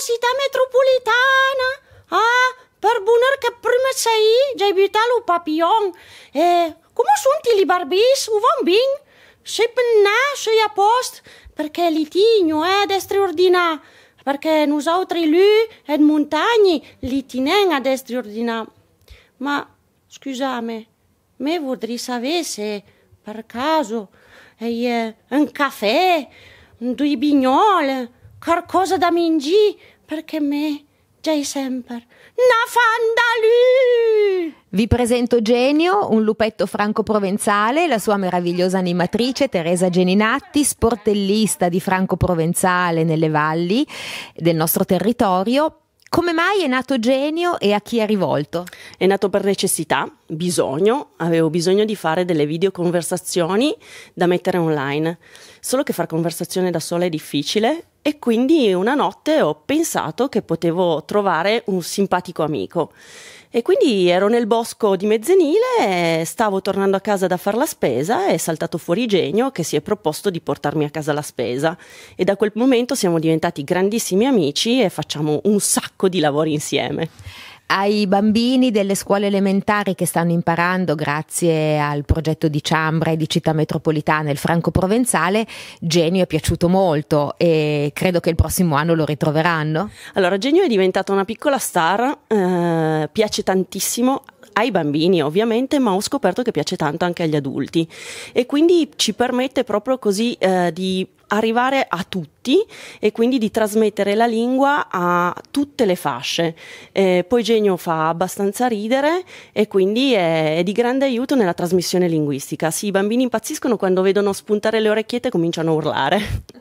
città Metropolitana. Ah, per bunăr che prima să eh, i jai bitalu papillon. E, come sono li barbis, uvan bin? Și până și a post, perché litigno è eh, de straordina, perché noi nosaltres lui e montagni litinen ad straordina. Ma, scusami, me vorrei sapere se, per caso, è eh, un caffè, due bignole, qualcosa da mingi perché me Jay sempre Na fandalù! Vi presento Genio, un lupetto franco-provenzale, la sua meravigliosa animatrice Teresa Geninatti, sportellista di franco-provenzale nelle valli del nostro territorio. Come mai è nato Genio e a chi è rivolto? È nato per necessità, bisogno, avevo bisogno di fare delle videoconversazioni da mettere online. Solo che fare conversazione da sola è difficile e quindi una notte ho pensato che potevo trovare un simpatico amico. E quindi ero nel bosco di Mezzenile, stavo tornando a casa da fare la spesa e è saltato fuori Genio che si è proposto di portarmi a casa la spesa. E da quel momento siamo diventati grandissimi amici e facciamo un sacco di lavori insieme ai bambini delle scuole elementari che stanno imparando grazie al progetto di Ciambra e di Città Metropolitana il Franco Provenzale, Genio è piaciuto molto e credo che il prossimo anno lo ritroveranno. Allora, Genio è diventata una piccola star, eh, piace tantissimo ai bambini ovviamente, ma ho scoperto che piace tanto anche agli adulti e quindi ci permette proprio così eh, di arrivare a tutti e quindi di trasmettere la lingua a tutte le fasce. Eh, poi Genio fa abbastanza ridere e quindi è, è, di grande aiuto nella trasmissione linguistica. Sì, i bambini impazziscono quando vedono spuntare le orecchiette e cominciano a urlare.